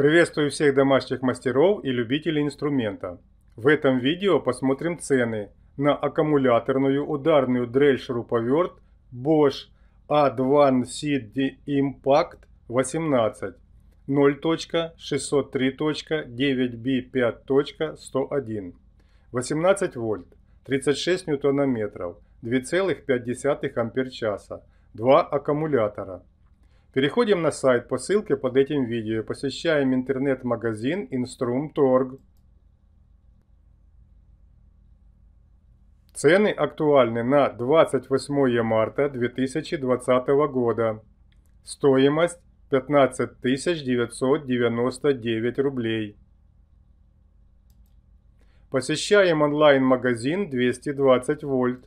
Приветствую всех домашних мастеров и любителей инструмента. В этом видео посмотрим цены на аккумуляторную ударную дрель-шуруповерт Bosch A1CD Impact 18 0.603.9B5.101 18 вольт 36 ньютонометров 2,5 ампер-часа 2 аккумулятора Переходим на сайт по ссылке под этим видео, посещаем интернет-магазин Instrum.org. Цены актуальны на 28 марта 2020 года. Стоимость 15 999 рублей. Посещаем онлайн-магазин 220 вольт.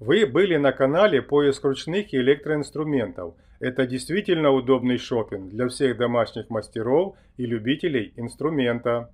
Вы были на канале «Поиск ручных электроинструментов». Это действительно удобный шопинг для всех домашних мастеров и любителей инструмента.